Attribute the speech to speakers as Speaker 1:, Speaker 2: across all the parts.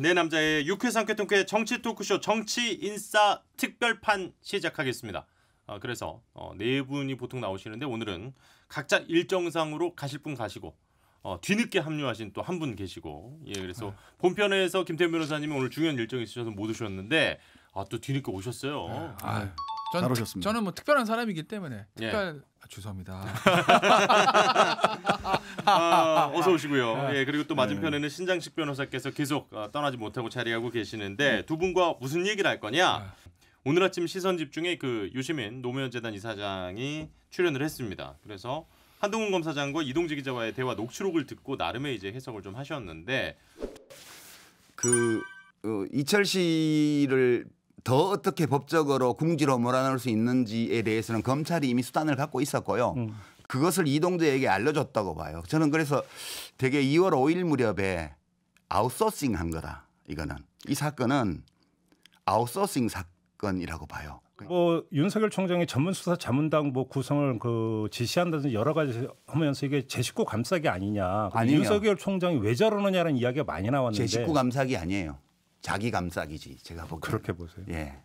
Speaker 1: 내 네 남자의 육회상계통쾌 정치 토크쇼 정치 인싸 특별판 시작하겠습니다. 어, 그래서 어, 네 분이 보통 나오시는데 오늘은 각자 일정상으로 가실 분 가시고 어, 뒤늦게 합류하신 또 한 분 계시고 예 그래서 네. 본편에서 김태현 변호사님이 오늘 중요한 일정이 있으셔서 못 오셨는데 아또 뒤늦게 오셨어요. 네. 아유.
Speaker 2: 전, 잘 오셨습니다. 저는 뭐 특별한 사람이기 때문에 예. 특별 예.
Speaker 1: 아, 죄송합니다. 아, 어서 오시고요. 아. 예, 그리고 또 맞은편에는 네. 신장식 변호사께서 계속 어, 떠나지 못하고 자리하고 계시는데 네. 두 분과 무슨 얘기를 할 거냐? 네. 오늘 아침 시선 집중에 그 유시민 노무현 재단 이사장이 출연을 했습니다. 그래서 한동훈 검사장과 이동재 기자와의 대화 녹취록을 듣고 나름의 이제 해석을 좀 하셨는데
Speaker 3: 그 어, 이철 씨를 더 어떻게 법적으로 궁지로 몰아넣을 수 있는지에 대해서는 검찰이 이미 수단을 갖고 있었고요. 음. 그것을 이동재에게 알려줬다고 봐요. 저는 그래서 되게 2월 5일 무렵에 아웃소싱 한 거다. 이거는 이 사건은 아웃소싱 사건이라고 봐요.
Speaker 1: 뭐 윤석열 총장이 전문 수사 자문당 뭐 구성을 그 지시한다든지 여러 가지 하면서 이게
Speaker 3: 제 식구 감싸기 아니냐. 아니요. 윤석열 총장이 왜
Speaker 1: 저러느냐라는
Speaker 3: 이야기가 많이 나왔는데 제 식구 감싸기 아니에요. 자기 감싸기지 제가 보기 그렇게 보세요. 예.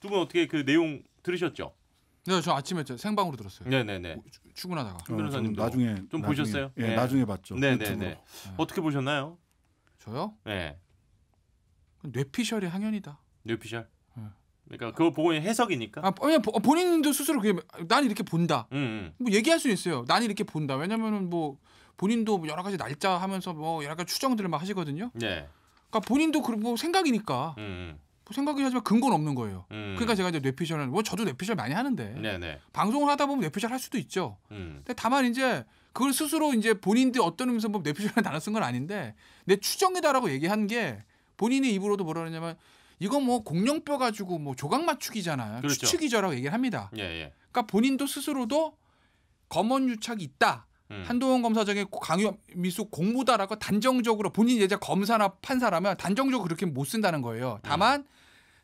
Speaker 1: 두분 어떻게 그 내용 들으셨죠?
Speaker 2: 네, 저 아침에 저 생방으로 들었어요.
Speaker 3: 네, 네, 네.
Speaker 1: 뭐
Speaker 2: 출근하다가. 어,
Speaker 3: 변호사님도 어, 나중에
Speaker 1: 좀 나중에, 보셨어요? 예, 네. 나중에 봤죠. 네, 네, 네, 네.
Speaker 2: 어떻게 보셨나요? 저요? 네. 뇌피셜이 항연이다.
Speaker 1: 뇌피셜? 네.
Speaker 2: 그러니까 그거 보고 해석이니까. 아, 그냥 아, 본인도 스스로 그게 난 이렇게 본다. 음, 음. 뭐 얘기할 수 있어요. 난 이렇게 본다. 왜냐면은 뭐 본인도 뭐 여러 가지 날짜 하면서 뭐 여러 가지 추정들을 막 하시거든요. 네. 그러니까 본인도 그뭐 생각이니까 음. 음. 뭐 생각이 하지만 근거는 없는 거예요. 음. 그러니까 제가 이제 뇌피셜을 뭐 저도 뇌피셜 많이 하는데 네네. 방송을 하다 보면 뇌피셜 할 수도 있죠. 음. 근데 다만 이제 그걸 스스로 이제 본인들 어떤 음성법 뭐 뇌피셜을라는단쓴건 아닌데 내 추정이다라고 얘기한 게 본인의 입으로도 뭐라 그러냐면 이건뭐 공룡뼈 가지고 뭐 조각 맞추기잖아요. 그렇죠. 추측이죠라고 얘기를 합니다. 예, 예. 그러니까 본인도 스스로도 검언 유착이 있다. 음. 한동훈 검사장의 강요 미숙 공모다라고 단정적으로 본인 예제 검사나 판사라면 단정적으로 그렇게 못 쓴다는 거예요. 음. 다만 음.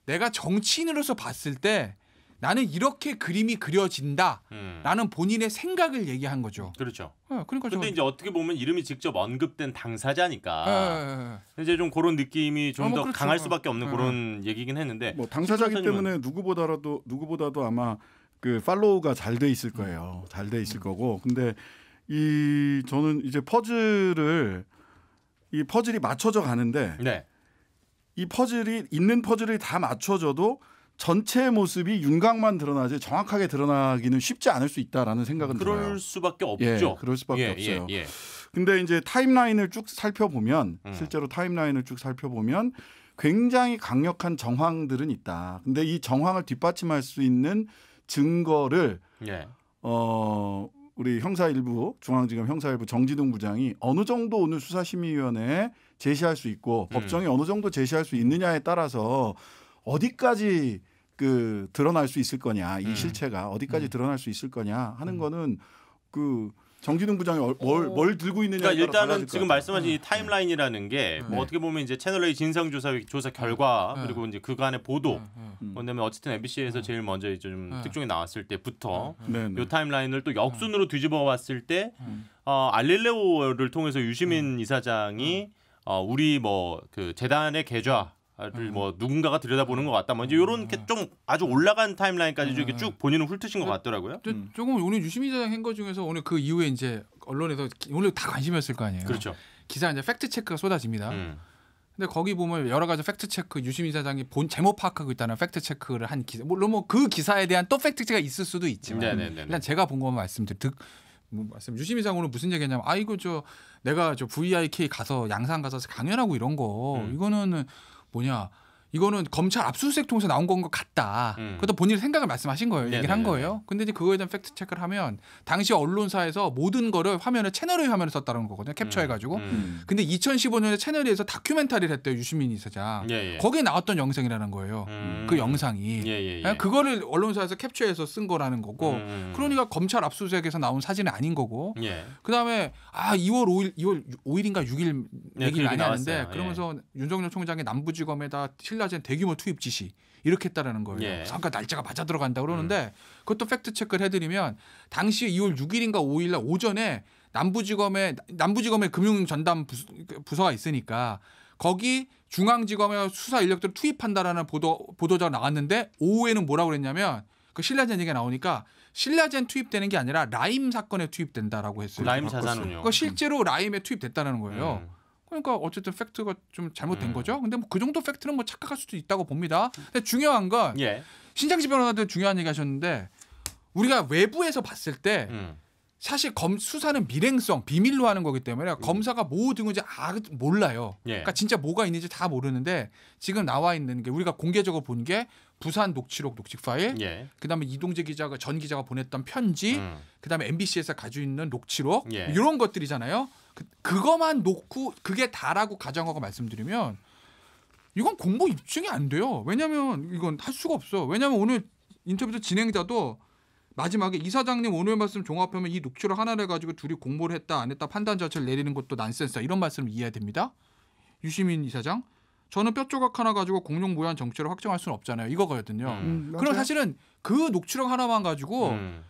Speaker 2: 내가 정치인으로서 봤을 때 나는 이렇게 그림이 그려진다. 음. 라는 음. 본인의 생각을 얘기한 거죠. 그렇죠. 네,
Speaker 1: 그러니까 근데 이제 어떻게 보면 이름이 직접 언급된 당사자니까 네, 네, 이제 좀 그런 느낌이 좀더 아, 어, 뭐 그렇죠. 강할 수밖에 없는 네. 그런 얘기긴 했는데 뭐 당사자기 때문에
Speaker 3: 누구보다라도 누구보다도 아마 그 팔로우가 잘 돼 있을 거예요. 잘 돼 있을 거고 근데 이 저는 이제 퍼즐을 이 퍼즐이 맞춰져 가는데 네. 이 퍼즐이 있는 퍼즐이 다 맞춰져도 전체 모습이 윤곽만 드러나지 정확하게 드러나기는 쉽지 않을 수 있다라는 생각은 그럴 들어요.
Speaker 1: 수밖에 예, 없죠. 예, 그럴 수밖에 예, 예 없어요. 예, 예.
Speaker 3: 근데 이제 타임라인을 쭉 살펴보면 음. 실제로 타임라인을 쭉 살펴보면 굉장히 강력한 정황들은 있다. 근데 이 정황을 뒷받침할 수 있는 증거를 예. 어 우리 형사 일부 중앙지검 형사 일부 정진웅 부장이 어느 정도 오늘 수사심의위원회에 제시할 수 있고 음. 법정이 어느 정도 제시할 수 있느냐에 따라서 어디까지 그 드러날 수 있을 거냐 이 음. 실체가 어디까지 음. 드러날 수 있을 거냐 하는 음. 거는 그 정진웅 부장이 어. 뭘, 뭘 들고 있느냐. 그러니까 일단은 지금 말씀하신 이 음.
Speaker 1: 타임라인이라는 게뭐 음. 네. 어떻게 보면 이제 채널 A 진상 조사 조사 결과 음. 그리고 이제 그간의 보도 그다음에 어쨌든 MBC에서 제일 먼저 이제 좀 특종이 나왔을 때부터 네, 네. 요 타임라인을 또 역순으로 뒤집어 왔을 때 어, 알릴레오를 통해서 유시민 이사장이 어, 우리 뭐 그 재단의 계좌 음. 뭐 누군가가 들여다보는 것 같다. 뭐저제요런이게좀 음. 아주 올라간 타임라인까지 음. 쭉 본인은 훑으신 것 같더라고요. 음.
Speaker 2: 조금 오늘 유시민자 행거 중에서 오늘 그 이후에 이제 언론에서 원래 다 관심이었을 거 아니에요. 그렇죠. 기사 이제 팩트 체크가 쏟아집니다. 음. 근데 거기 보면 여러 가지 팩트 체크 유시민 사장이 본 제목 파악하고 있다는 팩트 체크를 한 기사 물론 뭐그 기사에 대한 또 팩트 체크가 있을 수도 있지만 네네네네. 네, 네, 네. 일단 제가 본 것만 말씀드릴 뭐 말씀 유시민 장군은 무슨 얘기냐면 아 이거 저 내가 저 VIK 가서 양산 가서 강연하고 이런 거 음. 이거는 뭐냐 이거는 검찰 압수수색 통해서 나온 건 것 같다. 음. 그것도 본인 의 생각을 말씀하신 거예요. 네네네. 얘기를 한 거예요. 근데 이제 그거에 대한 팩트 체크를 하면 당시 언론사에서 모든 거를 화면에 채널의 화면을 썼다는 거거든요. 캡처해가지고. 음. 음. 음. 근데 2015년에 채널에서 다큐멘터리를 했대요. 유시민 이사장. 예예. 예. 거기에 나왔던 영상이라는 거예요. 음. 그 영상이. 예예예. 예, 예. 그거를 언론사에서 캡처해서 쓴 거라는 거고. 음, 그러니까 검찰 압수수색에서 나온 사진은 아닌 거고. 예. 그다음에 아 2월 5일, 2월 5일인가 6일 얘기를 많이 나 하는데 그러면서 예. 윤석열 총장이 남부지검에다 신뢰 신라젠 대규모 투입 지시 이렇게 했다라는 거예요. 예. 그러니까 날짜가 맞아 들어간다 그러는데 음. 그것도 팩트 체크를 해드리면 당시에 2월 6일인가 5일날 오전에 남부지검에 남부지검에 금융전담 부서가 있으니까 거기 중앙지검에 수사 인력들을 투입한다라는 보도 보도자가 나왔는데 오후에는 뭐라고 그랬냐면 그 신라젠 얘기가 나오니까 신라젠 투입되는 게 아니라 라임 사건에 투입된다라고 했어요. 라임 자산 그 실제로 라임에 투입됐다는 라 거예요. 음. 그러니까 어쨌든 팩트가 좀 잘못된 음. 거죠. 근데 뭐 그 정도 팩트는 뭐 착각할 수도 있다고 봅니다. 음. 근데 중요한 건 예. 신장식 변호사도 중요한 얘기하셨는데 우리가 외부에서 봤을 때 음. 사실 검 수사는 미행성 비밀로 하는 거기 때문에 음. 검사가 뭐든은지아 몰라요. 예. 그러니까 진짜 뭐가 있는지 다 모르는데 지금 나와 있는 게 우리가 공개적으로 본 게 부산 녹취록 녹취 파일, 예. 그다음에 이동재 기자가 전 기자가 보냈던 편지, 음. 그다음에 MBC에서 가지고 있는 녹취록 예. 이런 것들이잖아요. 그, 그거만 놓고 그게 다라고 가정하고 말씀드리면 이건 공보 입증이 안 돼요. 왜냐면 이건 할 수가 없어. 왜냐면 오늘 인터뷰 진행자도 마지막에 이사장님 오늘 말씀 종합하면 이 녹취를 하나를 가지고 둘이 공모를 했다 안 했다 판단 자체를 내리는 것도 난센스다 이런 말씀을 이해해야 됩니다. 유시민 이사장 저는 뼈조각 하나 가지고 공룡 모양 정체를 확정할 수는 없잖아요. 이거거든요. 음. 음. 그럼 사실은 그 녹취록 하나만 가지고 음.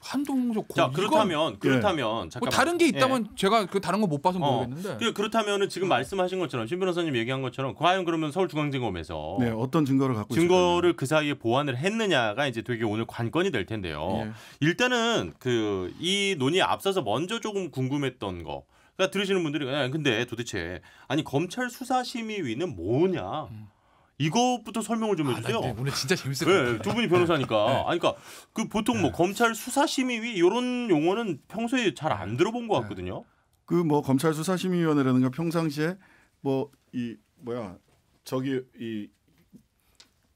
Speaker 2: 한동석 자 그렇다면 이건... 그렇다면 예. 뭐 잠깐뭐 다른 게 예. 있다면 예. 제가 그 다른 거 못 봐서 어, 모르겠는데
Speaker 1: 어. 그렇다면은 지금 예. 말씀하신 것처럼 신 변호사님 얘기한 것처럼 과연 그러면 서울중앙지검에서
Speaker 3: 네 어떤 증거를 갖고
Speaker 1: 증거를 있을까요? 그 사이에 보완을 했느냐가 이제 되게 오늘 관건이 될 텐데요 예. 일단은 그 이 논의에 앞서서 먼저 조금 궁금했던 거 그러니까 들으시는 분들이 그냥 아, 근데 도대체 아니 검찰 수사심의위는 뭐냐 음. 이것부터 설명을 좀 아, 해주세요. 아, 오늘 진짜 재밌을 네, 것 같아요. 네, 두 분이 변호사니까. 네. 아 그러니까 그 보통 뭐 네. 검찰 수사심의위 이런 용어는 평소에 잘 안 들어본 것 같거든요.
Speaker 3: 네. 그뭐 검찰 수사심의위원회라든가 평상시에 뭐 이 뭐야 저기 이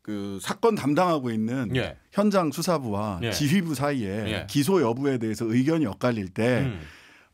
Speaker 3: 그 사건 담당하고 있는 예. 현장 수사부와 예. 지휘부 사이에 예. 기소 여부에 대해서 의견이 엇갈릴 때 음.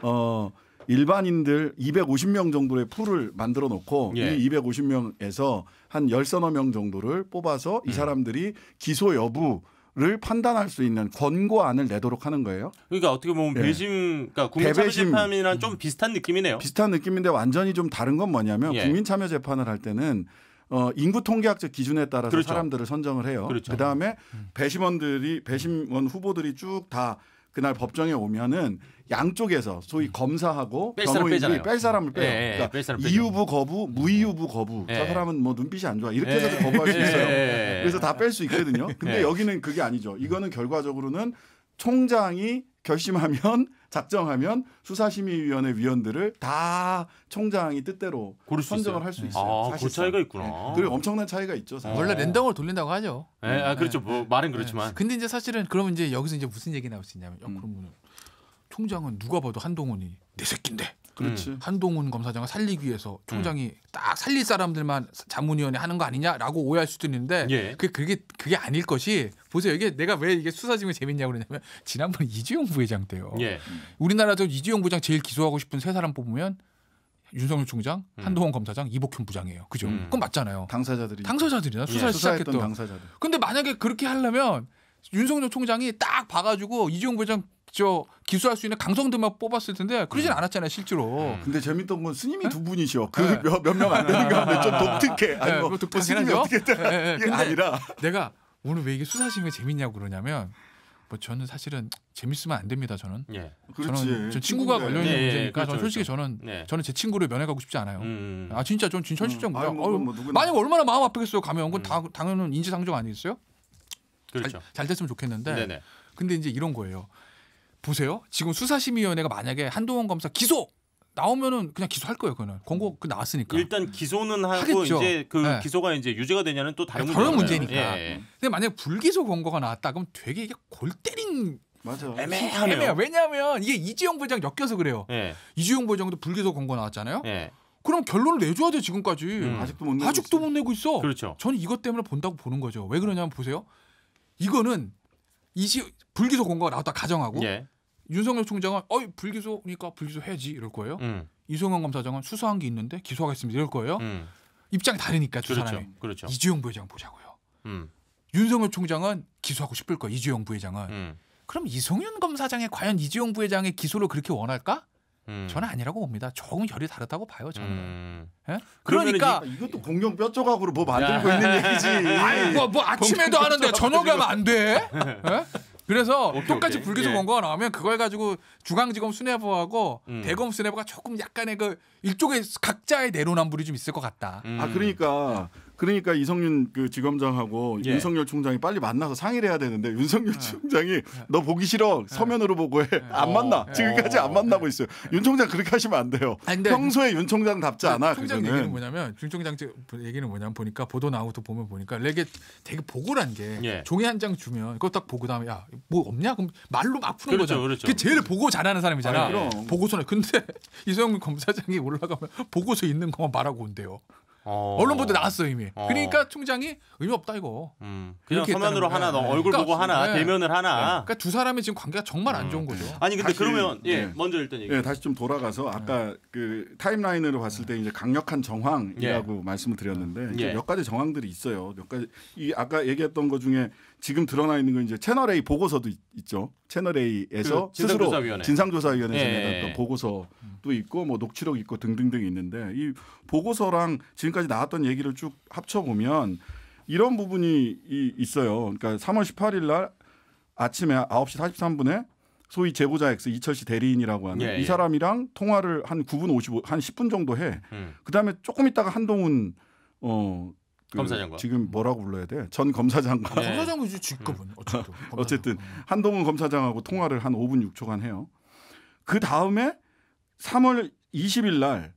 Speaker 3: 어. 일반인들 250명 정도의 풀을 만들어 놓고 예. 이 250명에서 한 10서너 명 정도를 뽑아서 이 음. 사람들이 기소 여부 를 판단할 수 있는 권고안을 내도록 하는 거예요.
Speaker 1: 그러니까 어떻게 보면 예. 배심, 그러니까 국민참여재판이랑
Speaker 3: 좀 음. 비슷한 느낌이네요. 비슷한 느낌인데 완전히 좀 다른 건 뭐냐면 예. 국민참여재판을 할 때는 어, 인구 통계학적 기준에 따라서 그렇죠. 사람들을 선정을 해요. 그렇죠. 그다음에 음. 배심원들이 배심원 후보들이 쭉다 그날 법정에 오면은 양쪽에서 소위 음. 검사하고 변호인이 뺄 사람을 빼요. 예, 예, 예 그러니까 뺄 사람 이유부 거부, 무이유부 음. 거부. 예. 저 사람은 뭐 눈빛이 안 좋아 이렇게 예. 해서도 거부할 수 예, 있어요. 그래서 다 뺄 수 있거든요. 근데 여기는 그게 아니죠. 이거는 결과적으로는 총장이 결심하면 작정하면 수사심의위원회 위원들을 다 총장이 뜻대로 선정을 할 수 있어요. 아, 그 차이가 있구나. 네. 그리고 엄청난 차이가 있죠. 사실. 원래 랜덤으로 돌린다고 하죠.
Speaker 1: 네, 네. 아, 그렇죠. 뭐 말은 그렇지만. 네.
Speaker 2: 근데 이제 사실은 그러면 이제 여기서 이제 무슨 얘기 나올 수 있냐면, 야, 음. 그러면 총장은 누가 봐도 한동훈이 내 새끼인데. 그렇지. 음. 한동훈 검사장을 살리기 위해서 총장이 음. 딱 살릴 사람들만 자문위원회 하는 거 아니냐라고 오해할 수도 있는데 예. 그게 그게 그게 아닐 것이 보세요. 이게 내가 왜 이게 수사 지중이 재밌냐고 그러냐면 지난번 이주용 부회장 때요. 예. 우리나라도 이주용 부장 제일 기소하고 싶은 세 사람 뽑으면 윤석열 총장, 음. 한동훈 검사장, 이복현 부장이에요. 그죠? 음. 그건 맞잖아요. 당사자들이 당사자들이나 수사를 예. 시작했던 당사자들. 근데 만약에 그렇게 하려면 윤석열 총장이 딱 봐가지고 이재용 부장 직접 기수할 수 있는 강성들만 뽑았을 텐데
Speaker 3: 그러진 음. 않았잖아요 실제로. 음. 근데 재밌던 건 스님이 네? 두 분이셔. 그몇명 안 되는 가운데 좀 독특해. 아니 네, 뭐, 뭐 독특하긴 뭐 하죠. 어떻게 네, 네, 이게 아니라
Speaker 2: 내가 오늘 왜 이게 수사심이 재밌냐고 그러냐면 뭐 저는 사실은 재밌으면 안 됩니다. 저는. 예. 저는 저 친구가 걸려 있는 예, 예, 문제니까 예, 저는 그렇죠, 그렇죠. 솔직히 그렇죠. 저는 예. 저는 제 친구를 면회가고 싶지 않아요. 음. 음 아 진짜 전 진짜 실정입니다. 음. 뭐, 뭐 만약 얼마나 마음 아프겠어요. 가면 그건 음. 다, 당연한 인지상정 아니겠어요? 그렇죠. 잘, 잘 됐으면 좋겠는데. 네네. 근데 이제 이런 거예요. 보세요. 지금 수사심의위원회가 만약에 한동훈 검사 기소 나오면은 그냥 기소할 거예요. 그는 권고 그 나왔으니까. 일단 기소는 하고 하겠죠. 이제 그 네.
Speaker 1: 기소가 이제 유죄가 되냐는 또 다른, 네, 다른 문제니까. 예. 예.
Speaker 2: 근데 만약 에 불기소 권고가 나왔다 그럼 되게 이게 골 때린
Speaker 1: 맞아. 애매하네요. 애매해
Speaker 2: 왜냐하면 이게 이지용 부장 엮여서 그래요. 예. 이지용 부장도 불기소 권고 나왔잖아요. 예. 그럼 결론을 내줘야 돼 지금까지. 음. 아직도 못 내고 아직도 있어요. 못 내고 있어. 그렇죠. 저는 이것 때문에 본다고 보는 거죠. 왜 그러냐면 보세요. 이거는 이시 불기소 공고가 나왔다 가정하고 예. 윤석열 총장은 어이 불기소니까 불기소 해야지 이럴 거예요. 음. 이성현 검사장은 수사한 게 있는데 기소하겠습니다 이럴 거예요. 음. 입장이 다르니까 두 그렇죠. 사람이. 그렇죠. 이주영 부회장 보자고요. 음. 윤석열 총장은 기소하고 싶을 거예요. 이주영 부회장은. 음. 그럼 이성윤 검사장의 과연 이주영 부회장의 기소를 그렇게 원할까? 음. 저는 아니라고 봅니다. 조금 결이 다르다고 봐요, 저는. 음. 예? 그러니까 이것도 공룡 뼈 조각으로 뭐
Speaker 3: 만들고 있는 얘기지. 아니 뭐, 뭐 아침에도 하는데 저녁에 하면 안 돼?
Speaker 2: 예? 그래서 오케이, 똑같이 오케이. 불기소 예. 권고가 나오면 그걸 가지고 중앙지검 수뇌부하고 음. 대검 수뇌부가 조금 약간의 그 일종의 각자의 내로남불이 좀 있을 것 같다. 음. 아
Speaker 3: 그러니까 그러니까 이성윤 그 지검장하고 예. 윤석열 총장이 빨리 만나서 상의를 해야 되는데 윤석열 예. 총장이 예. 예. 너 보기 싫어 예. 서면으로 보고해 안 만나 어. 지금까지 어. 안 만나고 있어요. 윤 총장 그렇게 하시면 안 돼요. 아니, 평소에 윤 총장 답지 않아. 총장 그거는. 얘기는
Speaker 2: 뭐냐면 윤 총장 얘기는 뭐냐면 보니까 보도 나오고 또 보면 보니까 이게 되게 보고란 게 종이 한 장 주면 그거 딱 보고 다음에 야 뭐 없냐 그럼 말로 막 푸는 그렇죠, 거잖아. 그렇죠. 그게 제일 보고 잘하는 사람이잖아. 아 보고서는 근데 이성윤 검사장이 올라가면 보고서 있는 것만 말하고 온대요.
Speaker 1: 어. 언론 보도 나왔어요
Speaker 2: 이미. 어. 그러니까 총장이 의미 없다 이거. 음. 그냥 서면으로 하나, 네. 얼굴 그러니까, 보고 하나, 네. 대면을 하나. 네. 그러니까 두사람이 지금 관계가 정말 안 음. 좋은 거죠. 아니 근데 다시, 그러면 네. 예 먼저 일단 얘기. 예 다시
Speaker 3: 좀 돌아가서 아까 네. 그 타임라인으로 봤을 때 이제 강력한 정황이라고 예. 말씀을 드렸는데 음. 예. 몇 가지 정황들이 있어요. 몇 가지 이 아까 얘기했던 것 중에 지금 드러나 있는 건 이제 채널 A 보고서도 있, 죠 채널 A에서 그 스스로 진상조사위원회. 진상조사위원회에서 예, 내놨던 예. 보고서도 있고 뭐 녹취록 있고 등등등 있는데 이 보고서랑 지금까지 나왔던 얘기를 쭉 합쳐 보면 이런 부분이 있어요. 그러니까 3월 18일 날 아침에 9시 43분에 소위 제보자 X 이철씨 대리인이라고 하는 예, 이 예. 사람이랑 통화를 한 9분 55, 한 10분 정도 해. 음. 그 다음에 조금 있다가 한동훈 어그 검사장과 지금 뭐라고 불러야 돼? 전 검사장과 네. 아, 검사장이지 직급은 어쨌든 아, 어쨌든 음. 한동훈 검사장하고 통화를 한 5분 6초간 해요. 그 다음에 3월 20일 날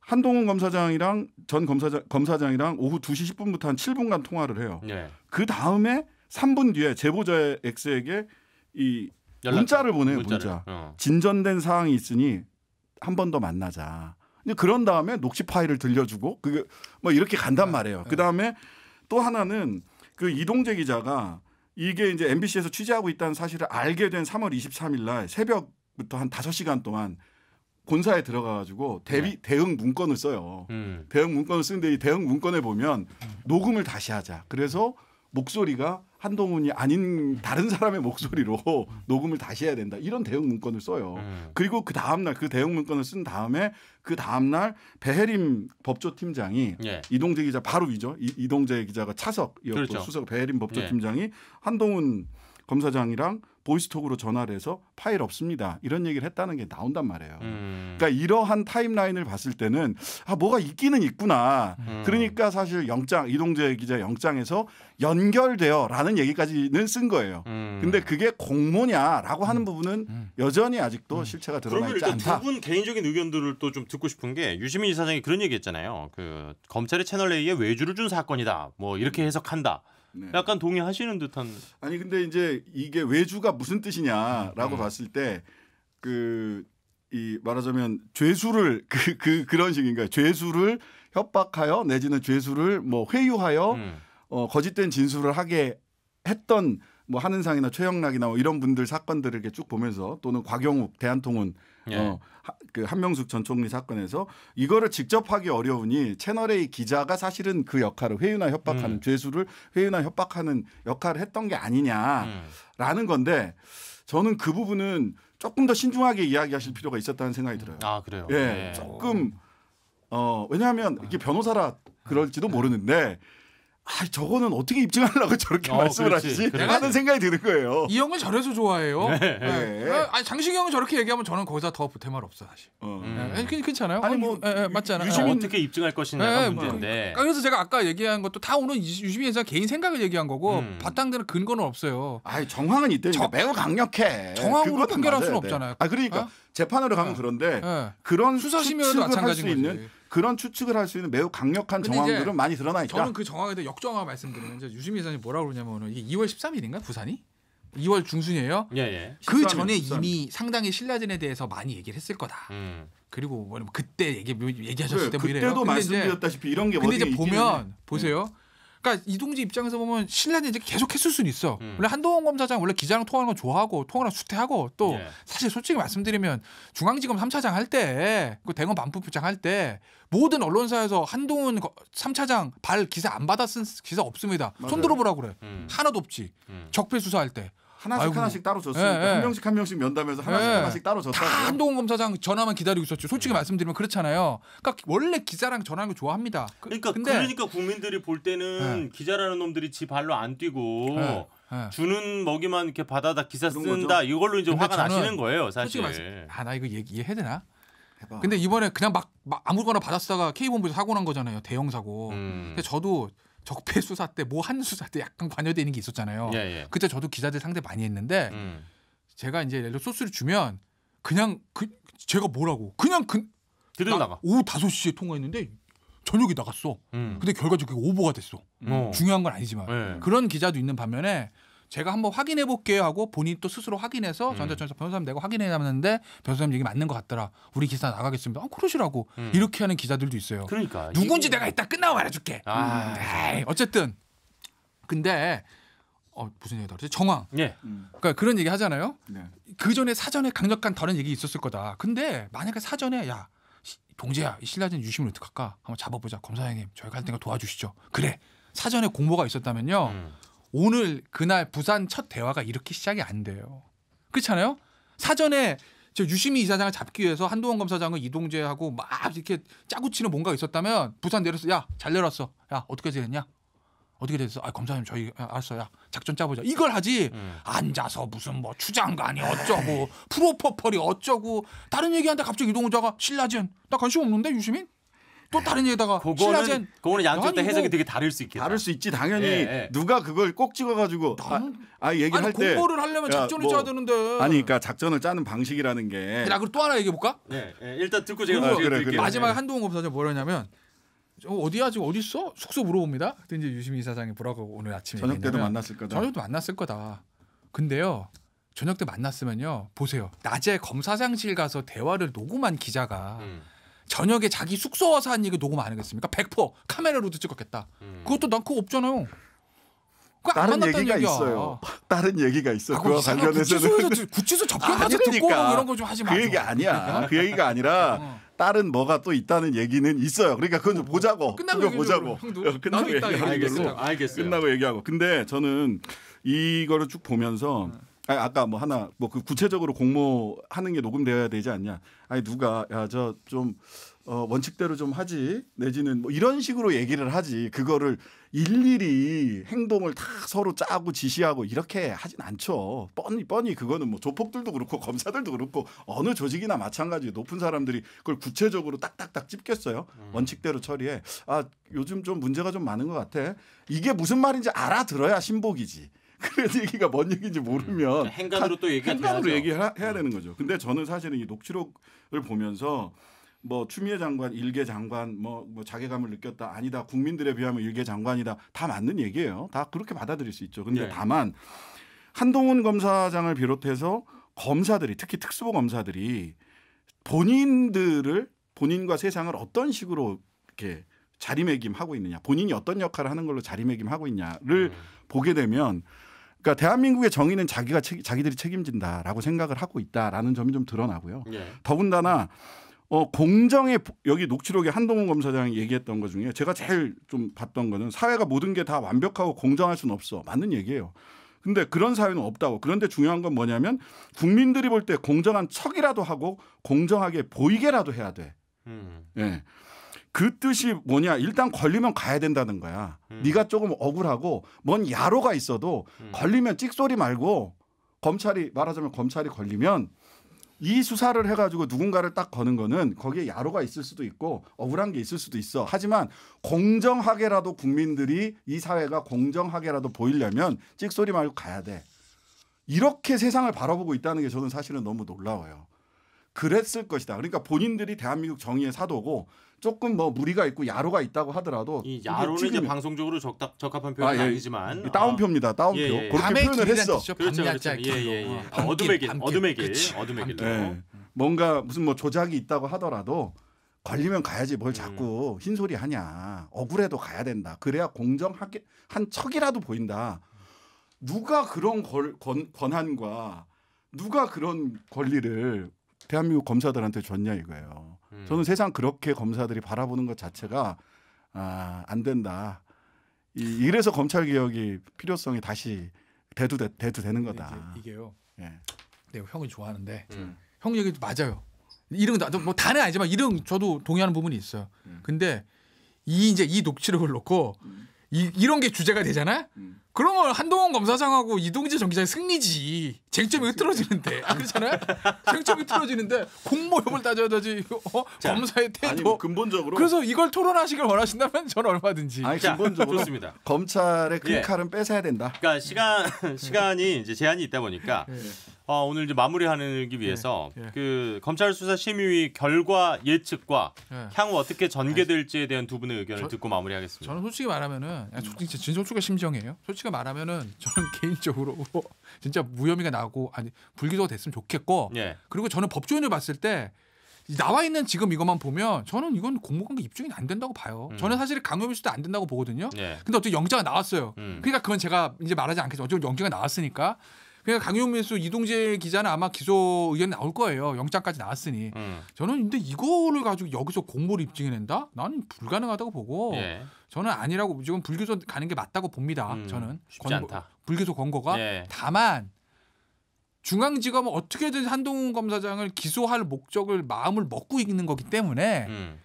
Speaker 3: 한동훈 검사장이랑 전 검사장 검사장이랑 오후 2시 10분부터 한 7분간 통화를 해요. 네. 그 다음에 3분 뒤에 제보자의 X에게 이 문자를 보내요. 문자를. 문자 어. 진전된 사항이 있으니 한 번 더 만나자. 이제 그런 다음에 녹취 파일을 들려주고 그게 뭐 이렇게 간단 네. 말이에요. 네. 그 다음에 또 하나는 그 이동재 기자가 이게 이제 MBC에서 취재하고 있다는 사실을 알게 된 3월 23일 날 새벽부터 한 5시간 동안 본사에 들어가 가지고 대비 네. 대응 문건을 써요. 음. 대응 문건을 쓰는데 이 대응 문건에 보면 음. 녹음을 다시 하자. 그래서 목소리가 한동훈이 아닌 다른 사람의 목소리로 녹음을 다시 해야 된다. 이런 대응 문건을 써요. 음. 그리고 그 다음날 그 대응 문건을 쓴 다음에 그 다음날 배혜림 법조팀장이 예. 이동재 기자 바로 위죠. 이, 동재 기자가 차석이었고 그렇죠. 수석 배혜림 법조팀장이 예. 한동훈 검사장이랑 보이스톡으로 전화를 해서 파일 없습니다. 이런 얘기를 했다는 게 나온단 말이에요. 음. 그러니까 이러한 타임라인을 봤을 때는 아 뭐가 있기는 있구나. 음. 그러니까 사실 영장 이동재 기자 영장에서 연결되어라는 얘기까지는 쓴 거예요. 음. 근데 그게 공모냐라고 하는 음. 부분은 음. 여전히 아직도 음. 실체가 드러나 있지 않다. 두분
Speaker 1: 개인적인 의견들을 또 좀 듣고 싶은 게 유시민 이사장이 그런 얘기했잖아요. 그 검찰의 채널 A에 외주를 준 사건이다. 뭐 이렇게 해석한다. 네. 약간 동의하시는 듯한.
Speaker 3: 아니 근데 이제 이게 외주가 무슨 뜻이냐라고 음. 봤을 때 그 이 말하자면 죄수를 그, 그 그런 식인가요? 죄수를 협박하여 내지는 죄수를 뭐 회유하여 음. 어, 거짓된 진술을 하게 했던 뭐 한은상이나 최영락이나 뭐 이런 분들 사건들을 이렇게 쭉 보면서 또는 곽영욱 대한통운 예. 어, 그 한명숙 전 총리 사건에서 이거를 직접 하기 어려우니 채널A 기자가 사실은 그 역할을 회유나 협박하는 음. 죄수를 회유나 협박하는 역할을 했던 게 아니냐라는 음. 건데 저는 그 부분은 조금 더 신중하게 이야기하실 필요가 있었다는 생각이 들어요. 아 그래요. 예, 네. 조금 어 왜냐하면 이게 변호사라 그럴지도 모르는데 아, 저거는 어떻게 입증하려고 저렇게 어, 말씀을 그렇지, 하시지? 그렇지. 하는 생각이 드는 거예요. 이 형은
Speaker 2: 저래서 좋아해요. 네. 네. 네. 네. 아, 아니, 장식이 형은 저렇게 얘기하면 저는 거기다 더 보탤 말 없어 사실. 어. 네. 음. 네. 괜찮아요. 아니 어, 뭐 예, 예, 맞잖아요. 유심히 어, 어. 어떻게 입증할 것이냐가 네, 뭐. 문제인데. 아, 그러니까 그래서 제가 아까 얘기한 것도 다 오늘 유심히 회사 개인 생각을 얘기한 거고 음. 바탕되는 근거는 없어요. 아, 정황은
Speaker 3: 있대니까 매우 강력해. 정황으로 판결할 수는 없잖아요. 아, 그러니까 어? 재판으로 가면 그런데 예. 그런 수사심에도 마찬가지인 거지. 있는 그런 추측을 할 수 있는 매우 강력한 정황들은 많이 드러나 있다. 저는 그
Speaker 2: 정황에 대해 역정화 말씀드리면 이제 유시민 의장이 뭐라고 그러냐면은 이게 2월 13일인가 부산이 2월 중순이에요. 예, 예. 그 13일, 전에 13일. 이미 상당히 신라진에 대해서 많이 얘기를 했을 거다. 음. 그리고 뭐 그때 얘기 얘기하셨을 그래, 네, 때뭐 이래요. 그때도 말씀드렸다시피 이런 게 근데 이제 보면 보세요. 네. 그러니까 이동지 입장에서 보면 신뢰는 이제 계속했을 수는 있어. 음. 원래 한동훈 검사장 원래 기자랑 통화하는 건 좋아하고 통화랑 수퇴하고 또 예. 사실 솔직히 말씀드리면 중앙지검 3차장 할 때, 그 대검 반부표장할 때 모든 언론사에서 한동훈 3차장 발 기사 안 받았은 기사 없습니다. 손 들어보라 그래. 음. 하나도 없지. 음. 적폐 수사할 때.
Speaker 3: 하나씩 아이고. 하나씩 따로 줬으니까 예, 예. 한 명씩 한 명씩 면담해서 하나씩 예. 하나씩 따로 줬다고.
Speaker 2: 다 음. 한동훈 검사장 전화만 기다리고 있었죠. 솔직히 말씀드리면 그렇잖아요. 그러니까 원래 기자랑 전화하는 거 좋아합니다. 그, 그러니까 근데 그러니까
Speaker 1: 국민들이 볼 때는 예. 기자라는 놈들이 지 발로 안 뛰고 네. 주는 먹이만 이렇게 받아다 기사 쓴다 이걸로 이제 화가 나시는 거예요 사실.
Speaker 2: 아나 이거 얘기해야 되나? 해봐. 근데 이번에 그냥 막, 막 아무거나 받았다가 K 본부에서 사고 난 거잖아요 대형 사고. 음. 근데 저도 적폐 수사 때 뭐 한 수사 때 약간 관여되는게 있었잖아요. 예, 예. 그때 저도 기자들 상대 많이 했는데 음. 제가 이제 예를 들어 소스를 주면 그냥 그 제가 뭐라고 그냥 그 들으러 가 오후 5시에 통화했는데 저녁에 나갔어. 음. 근데 결과적으로 오보가 됐어. 음. 중요한 건 아니지만 네. 그런 기자도 있는 반면에 제가 한번 확인해 볼게요 하고 본인 또 스스로 확인해서 음. 전자전자 변호사님 내가 확인해 놨는데 변호사님 얘기 맞는 것 같더라. 우리 기사 나가겠습니다. 아, 그러시라고 음. 이렇게 하는 기자들도 있어요. 그러니까 누군지 이게... 내가 이따 끝나고 말해줄게. 아, 음. 어쨌든 근데 어, 무슨 얘기 다르지? 정황. 예. 음. 그러니까 그런 얘기 하잖아요. 네. 그 전에 사전에 강력한 다른 얘기 있었을 거다. 근데 만약에 사전에 야 동재야 이 신라진 유심을 어떡할까? 한번 잡아보자. 검사장님 저희가 할 테니까 도와주시죠. 그래. 사전에 공모가 있었다면요. 음. 오늘 그날 부산 첫 대화가 이렇게 시작이 안 돼요. 그렇잖아요. 사전에 저 유시민 이사장을 잡기 위해서 한동원 검사장은 이동재하고 막 이렇게 짜고치는 뭔가 있었다면 부산 내려서 야잘 내렸어. 야 어떻게 되겠냐 어떻게 됐어? 아 검사님 저희 아, 알았어 야 작전 짜보자 이걸 하지 음. 앉아서 무슨 뭐 추장관이 어쩌고 프로퍼펄이 어쩌고 다른 얘기한다 갑자기 이동우자가 신라젠 나 관심 없는데 유시민 또 다른 얘기다가 그거는 그거는 양쪽 다 해석이 뭐
Speaker 3: 되게 다를 수 있겠다. 다를 수 있지 당연히 예, 예. 누가 그걸 꼭 찍어가지고 아, 아, 아 얘기할 아니, 때 공보를 하려면 작전을 뭐, 짜야 되는데 아니 그러니까 작전을 짜는 방식이라는 게. 나
Speaker 2: 그럼 또 하나 얘기해 볼까?
Speaker 3: 네, 예, 네, 예. 일단 듣고 제가 어, 그래, 그래, 그래, 마지막 예.
Speaker 2: 한동훈 검사장 뭐라냐면 어디야 지금 어디 있어? 숙소 물어봅니다. 그때 이제 유시민 이사장이 뭐라고 오늘 아침에 저녁 때도 만났을 거다. 저녁도 만났을 거다. 근데요. 저녁 때 만났으면요. 보세요. 낮에 검사장실 가서 대화를 녹음한 기자가 음. 저녁에 자기 숙소 와서 한 얘기 녹음 안 하겠습니까? 100% 카메라로도 찍었겠다. 음. 그것도 난 그거 없잖아요.
Speaker 3: 다른 얘기가 얘기야. 있어요. 다른 얘기가 있어. 아, 그와 관련해서는 구치소에서, 구치소
Speaker 2: 접견해서 아, 듣고 이런 거 좀 하지 마. 그 얘기 아니야. 그러니까. 그
Speaker 3: 얘기가 아니라 어. 다른 뭐가 또 있다는 얘기는 있어요. 그러니까 그건 좀 보자고. 어, 어. 끝나고 보자고. 형도. 어, 끝나고 얘기하고. 알겠어알겠어 끝나고 얘기하고. 근데 저는 이거를 쭉 보면서 아니, 아까 뭐 하나 뭐 그 구체적으로 공모하는 게 녹음되어야 되지 않냐. 아니 누가 야 저 좀 어, 원칙대로 좀 하지 내지는 뭐 이런 식으로 얘기를 하지 그거를 일일이 행동을 다 서로 짜고 지시하고 이렇게 하진 않죠 뻔히 뻔히 그거는 뭐 조폭들도 그렇고 검사들도 그렇고 어느 조직이나 마찬가지 높은 사람들이 그걸 구체적으로 딱딱딱 찝겠어요 음. 원칙대로 처리해 아 요즘 좀 문제가 좀 많은 것 같아 이게 무슨 말인지 알아들어야 신복이지 그런 얘기가 뭔 얘기인지 모르면 음. 행간으로 또 얘기 행간으로 얘기해야 되는 거죠. 근데 저는 사실은 이 녹취록을 보면서 뭐 추미애 장관 일개 장관 뭐, 뭐 자괴감을 느꼈다 아니다 국민들에 비하면 일개 장관이다 다 맞는 얘기예요. 다 그렇게 받아들일 수 있죠. 근데 네. 다만 한동훈 검사장을 비롯해서 검사들이 특히 특수부 검사들이 본인들을 본인과 세상을 어떤 식으로 이렇게 자리매김하고 있느냐 본인이 어떤 역할을 하는 걸로 자리매김하고 있냐를 음. 보게 되면 그러니까 대한민국의 정의는 자기가 책, 자기들이 책임진다라고 생각을 하고 있다라는 점이 좀 드러나고요. 예. 더군다나 어, 공정의 여기 녹취록에 한동훈 검사장이 얘기했던 것 중에 제가 제일 좀 봤던 거는 사회가 모든 게 다 완벽하고 공정할 수는 없어 맞는 얘기예요. 근데 그런 사회는 없다고. 그런데 중요한 건 뭐냐면 국민들이 볼 때 공정한 척이라도 하고 공정하게 보이게라도 해야 돼. 음. 예. 그 뜻이 뭐냐 일단 걸리면 가야 된다는 거야. 음. 네가 조금 억울하고 뭔 야로가 있어도 음. 걸리면 찍소리 말고 검찰이 말하자면 검찰이 걸리면 이 수사를 해가지고 누군가를 딱 거는 거는 거기에 야로가 있을 수도 있고 억울한 게 있을 수도 있어. 하지만 공정하게라도 국민들이 이 사회가 공정하게라도 보이려면 찍소리 말고 가야 돼. 이렇게 세상을 바라보고 있다는 게 저는 사실은 너무 놀라워요. 그랬을 것이다. 그러니까 본인들이 대한민국 정의의 사도고 조금 뭐 무리가 있고 야로가 있다고 하더라도 이 야로는 이제
Speaker 1: 방송적으로 적합, 적합한 표현이 아, 예. 니지만
Speaker 3: 다운표입니다. 어. 다운표 예, 예, 예. 그렇게 표현을 했어. 그렇죠, 그렇죠.
Speaker 1: 예, 예, 예. 어둠의 길, 어둠의 길, 어둠의
Speaker 3: 길. 네. 뭔가 무슨 뭐 조작이 있다고 하더라도 걸리면 가야지 뭘 음. 자꾸 흰소리 하냐. 억울해도 가야 된다. 그래야 공정하게 한 척이라도 보인다. 누가 그런 걸, 권, 권한과 누가 그런 권리를 대한민국 검사들한테 줬냐 이거예요. 저는 세상 그렇게 검사들이 바라보는 것 자체가 아, 안 된다. 이, 이래서 검찰 개혁이 필요성이 다시 대두되, 대두되는 거다.
Speaker 2: 이게, 요 예. 네, 형이 좋아하는데 음.
Speaker 3: 형 얘기도 맞아요.
Speaker 2: 이런 나도 뭐 다는 아니지만 이런 저도 동의하는 부분이 있어요. 음. 근데 이 이제 이 녹취록을 놓고 음. 이, 이런 게 주제가 되잖아? 음. 그러면 한동훈 검사장하고 이동재 전기장의 승리지. 쟁점이 흐트러지는데. 아, 그렇잖아요? 쟁점이 흐트러지는데 공모욕을 따져야 되지. 어? 자, 검사의 태도. 아니, 뭐 근본적으로. 그래서 이걸 토론하시길 원하신다면 저는 얼마든지. 아니, 기본적으로.
Speaker 3: 좋습니다. 검찰의 큰 예. 칼은 뺏어야 된다.
Speaker 1: 그러니까 시간, 시간이 이제 제한이 있다 보니까 예. 어, 오늘 이제 마무리하기 위해서 예, 예. 그 검찰 수사 심의위 결과 예측과 예. 향후 어떻게 전개될지에 대한 두 분의 의견을 저, 듣고 마무리하겠습니다.
Speaker 2: 저는 솔직히 말하면은 진짜 진솔추가 심정이에요. 솔직히 말하면은 저는 개인적으로 진짜 무혐의가 나고 아니 불기소가 됐으면 좋겠고 예. 그리고 저는 법조인을 봤을 때 나와 있는 지금 이것만 보면 저는 이건 공모관계 입증이 안 된다고 봐요. 음. 저는 사실 강요미수도 안 된다고 보거든요. 예. 근데 어쨌든 영장이 나왔어요. 음. 그러니까 그건 제가 이제 말하지 않겠죠. 어쨌든 영장이 나왔으니까 그러니까 강용민수 이동재 기자는 아마 기소 의견 나올 거예요. 영장까지 나왔으니. 음. 저는 근데 이거를 가지고 여기서 공모를 입증해낸다? 나는 불가능하다고 보고 예. 저는 아니라고 지금 불교조 가는 게 맞다고 봅니다. 음, 저는 쉽지 권고, 않다. 불교조 권고가 예. 다만 중앙지검은 어떻게든 한동훈 검사장을 기소할 목적을 마음을 먹고 있는 거기 때문에. 음.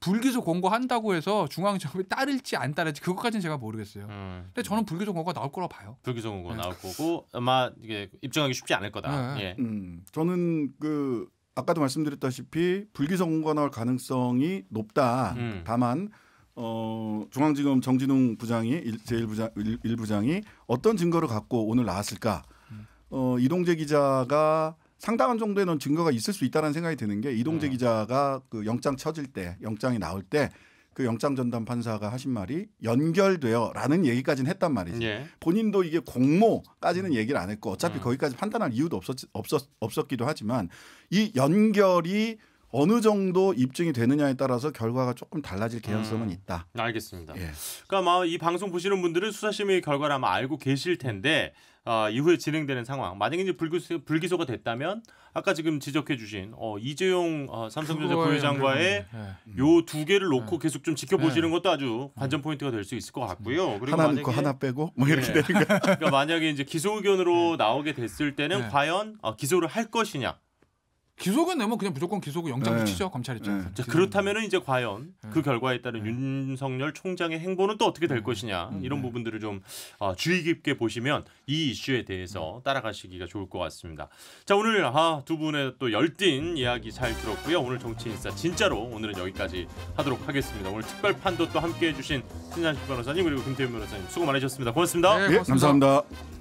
Speaker 2: 불기소 권고한다고 해서 중앙정부에 따를지 안 따를지 그것까지는 제가 모르겠어요. 음. 근데 저는 불기소 권고가 나올 거라 봐요. 불기소
Speaker 1: 권고 네. 나올 거고
Speaker 2: 아마 이게
Speaker 1: 입증하기 쉽지 않을 거다. 네. 예.
Speaker 3: 음, 저는 그 아까도 말씀드렸다시피 불기소 권고가 나올 가능성이 높다. 음. 다만 어, 중앙지검 정진웅 부장이 제1부장 일부장이 어떤 증거를 갖고 오늘 나왔을까? 음. 어, 이동재 기자가 상당한 정도에는 증거가 있을 수 있다는 생각이 드는 게 이동재 음. 기자가 그 영장 쳐질 때 영장이 나올 때 그 영장 전담 판사가 하신 말이 연결되어라는 얘기까지는 했단 말이지. 예. 본인도 이게 공모까지는 음. 얘기를 안 했고 어차피 음. 거기까지 판단할 이유도 없었, 없었 없었기도 하지만 이 연결이 어느 정도 입증이 되느냐에 따라서 결과가 조금 달라질 개연성은 음. 있다.
Speaker 1: 알겠습니다. 예. 그러니까 아마 이 방송 보시는 분들은 수사심의 결과를 아마 알고 계실 텐데 어, 이후에 진행되는 상황 만약에 이제 불기소, 불기소가 됐다면 아까 지금 지적해주신 어, 이재용 어, 삼성전자 부회장과의 예. 요두 개를 놓고 네. 계속 좀 지켜보시는 예. 것도 아주 관전 포인트가 될 수 있을 것 같고요. 그리고 하나 넣고
Speaker 3: 하나 빼고 뭐 이렇게
Speaker 1: 네. 되는 거. 그러니까 만약에 이제 기소 의견으로 나오게 됐을 때는 네. 과연 어, 기소를 할 것이냐
Speaker 2: 기소가 내면 그냥 무조건 기소고 영장 네. 붙이죠 검찰 입장에서. 네.
Speaker 1: 그렇다면 이제 과연 네. 그 결과에 따른 네. 윤석열 총장의 행보는 또 어떻게 될 음. 것이냐 음. 이런 네. 부분들을 좀 어, 주의 깊게 보시면 이 이슈에 대해서 음. 따라가시기가 좋을 것 같습니다. 자 오늘 아, 두 분의 또 열띤 이야기 잘 들었고요. 오늘 정치 인사 진짜로 오늘은 여기까지 하도록 하겠습니다. 오늘 특별 판도 또 함께해 주신 신장식 변호사님 그리고 김태현 변호사님 수고 많으셨습니다. 고맙습니다. 네, 고맙습니다. 예,
Speaker 3: 감사합니다.